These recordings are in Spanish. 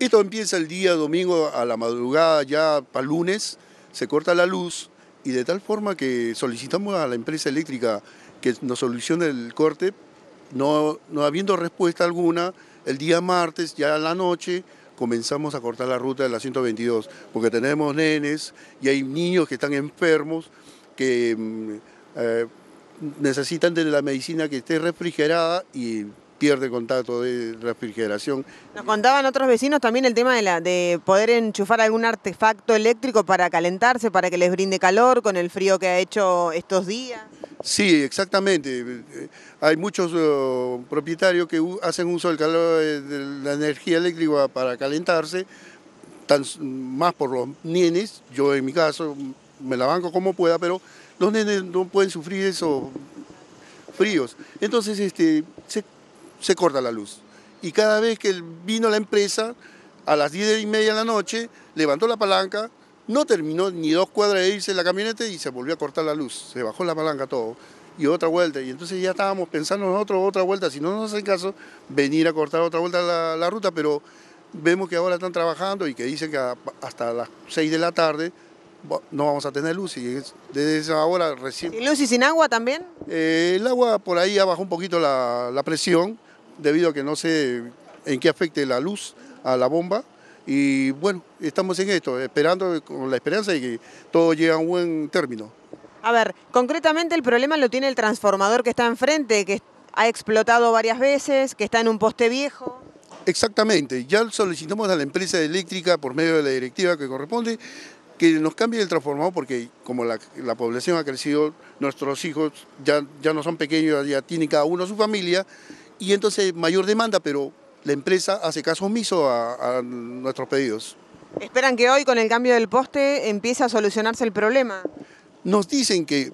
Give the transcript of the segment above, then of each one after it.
Esto empieza el día domingo a la madrugada, ya para lunes, se corta la luz y de tal forma que solicitamos a la empresa eléctrica que nos solucione el corte, no, no habiendo respuesta alguna, el día martes, ya a la noche, comenzamos a cortar la ruta de la 122, porque tenemos nenes y hay niños que están enfermos, que mm, eh, necesitan de la medicina que esté refrigerada y pierde contacto de refrigeración. Nos contaban otros vecinos también el tema de, la, de poder enchufar algún artefacto eléctrico para calentarse, para que les brinde calor con el frío que ha hecho estos días. Sí, exactamente. Eh, hay muchos eh, propietarios que hacen uso del calor eh, de la energía eléctrica para calentarse, más por los nenes, yo en mi caso me la banco como pueda, pero los nenes no pueden sufrir esos fríos. Entonces este, se se corta la luz. Y cada vez que vino la empresa, a las 10 y media de la noche, levantó la palanca, no terminó ni dos cuadras de irse en la camioneta y se volvió a cortar la luz. Se bajó la palanca todo y otra vuelta. Y entonces ya estábamos pensando nosotros otra vuelta, si no nos hacen caso, venir a cortar otra vuelta la, ruta, pero vemos que ahora están trabajando y que dicen que hasta las 6 de la tarde no vamos a tener luz y desde esa hora recién... ¿Y luz y sin agua también? Eh, el agua por ahí ha un poquito la, la presión debido a que no sé en qué afecte la luz a la bomba. Y bueno, estamos en esto, esperando con la esperanza de que todo llegue a un buen término. A ver, concretamente el problema lo tiene el transformador que está enfrente, que ha explotado varias veces, que está en un poste viejo. Exactamente, ya solicitamos a la empresa eléctrica por medio de la directiva que corresponde que nos cambie el transformador porque como la, población ha crecido, nuestros hijos ya, ya no son pequeños, ya tienen cada uno su familia y entonces mayor demanda, pero la empresa hace caso omiso a, nuestros pedidos. ¿Esperan que hoy con el cambio del poste empiece a solucionarse el problema? Nos dicen que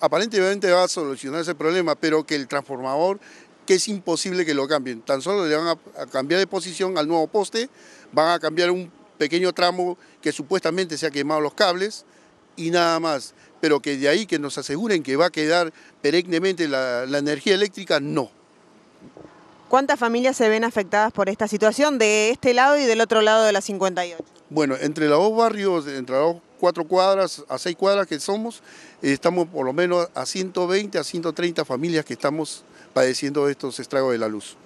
aparentemente va a solucionarse el problema, pero que el transformador, que es imposible que lo cambien. Tan solo le van a, cambiar de posición al nuevo poste, van a cambiar un pequeño tramo que supuestamente se ha quemado los cables y nada más. Pero que de ahí que nos aseguren que va a quedar perennemente la energía eléctrica, no. ¿Cuántas familias se ven afectadas por esta situación de este lado y del otro lado de la 58? Bueno, entre los dos barrios, entre las cuatro cuadras a seis cuadras que somos, eh, estamos por lo menos a 120, a 130 familias que estamos padeciendo estos estragos de la luz.